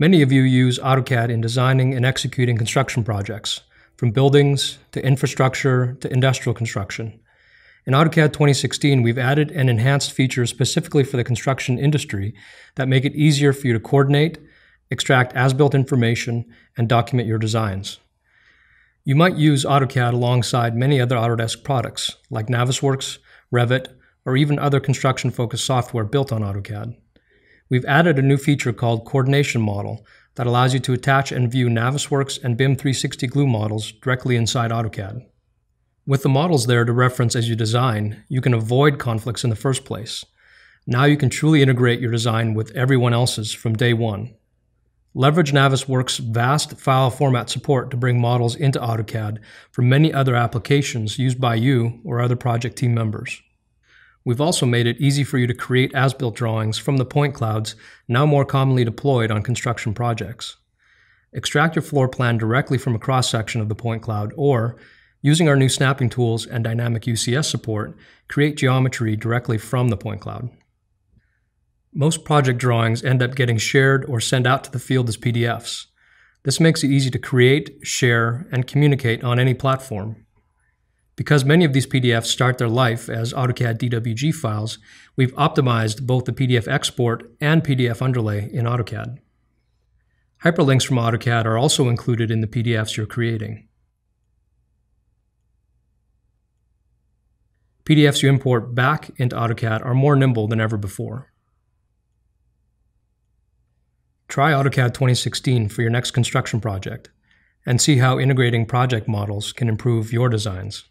Many of you use AutoCAD in designing and executing construction projects, from buildings to infrastructure to industrial construction. In AutoCAD 2016, we've added and enhanced features specifically for the construction industry that make it easier for you to coordinate, extract as-built information, and document your designs. You might use AutoCAD alongside many other Autodesk products, like Navisworks, Revit, or even other construction-focused software built on AutoCAD. We've added a new feature called Coordination Model that allows you to attach and view Navisworks and BIM 360 Glue models directly inside AutoCAD. With the models there to reference as you design, you can avoid conflicts in the first place. Now you can truly integrate your design with everyone else's from day one. Leverage Navisworks' vast file format support to bring models into AutoCAD for many other applications used by you or other project team members. We've also made it easy for you to create as-built drawings from the point clouds now more commonly deployed on construction projects. Extract your floor plan directly from a cross-section of the point cloud or, using our new snapping tools and dynamic UCS support, create geometry directly from the point cloud. Most project drawings end up getting shared or sent out to the field as PDFs. This makes it easy to create, share, and communicate on any platform. Because many of these PDFs start their life as AutoCAD DWG files, we've optimized both the PDF export and PDF underlay in AutoCAD. Hyperlinks from AutoCAD are also included in the PDFs you're creating. PDFs you import back into AutoCAD are more nimble than ever before. Try AutoCAD 2016 for your next construction project and see how integrating project models can improve your designs.